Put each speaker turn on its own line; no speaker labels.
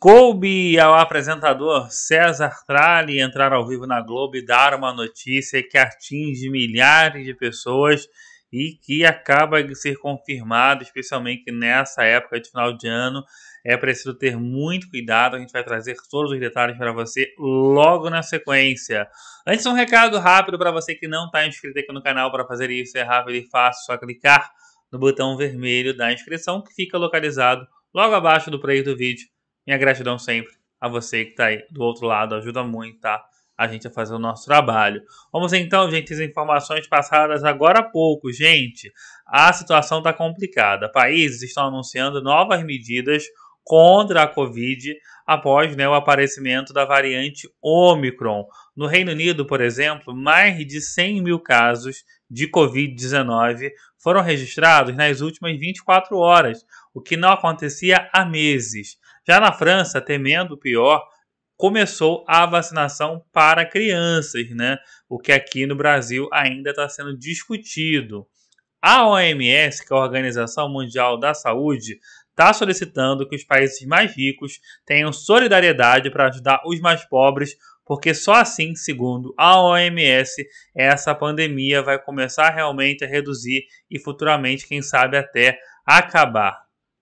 Coube ao apresentador César Tralli entrar ao vivo na Globo e dar uma notícia que atinge milhares de pessoas e que acaba de ser confirmado, especialmente nessa época de final de ano. É preciso ter muito cuidado, a gente vai trazer todos os detalhes para você logo na sequência. Antes, um recado rápido para você que não está inscrito aqui no canal. Para fazer isso é rápido e fácil, só clicar no botão vermelho da inscrição que fica localizado logo abaixo do play do vídeo minha gratidão sempre a você que está aí do outro lado, ajuda muito, tá? A gente a fazer o nosso trabalho. Vamos então, gente, as informações passadas agora há pouco. Gente, a situação está complicada. Países estão anunciando novas medidas contra a Covid após né, o aparecimento da variante Omicron. No Reino Unido, por exemplo, mais de 100 mil casos de Covid-19 foram registrados nas últimas 24 horas, o que não acontecia há meses. Já na França, temendo o pior, começou a vacinação para crianças, né? O que aqui no Brasil ainda está sendo discutido. A OMS, que é a Organização Mundial da Saúde, está solicitando que os países mais ricos tenham solidariedade para ajudar os mais pobres, porque só assim, segundo a OMS, essa pandemia vai começar realmente a reduzir e futuramente, quem sabe, até acabar.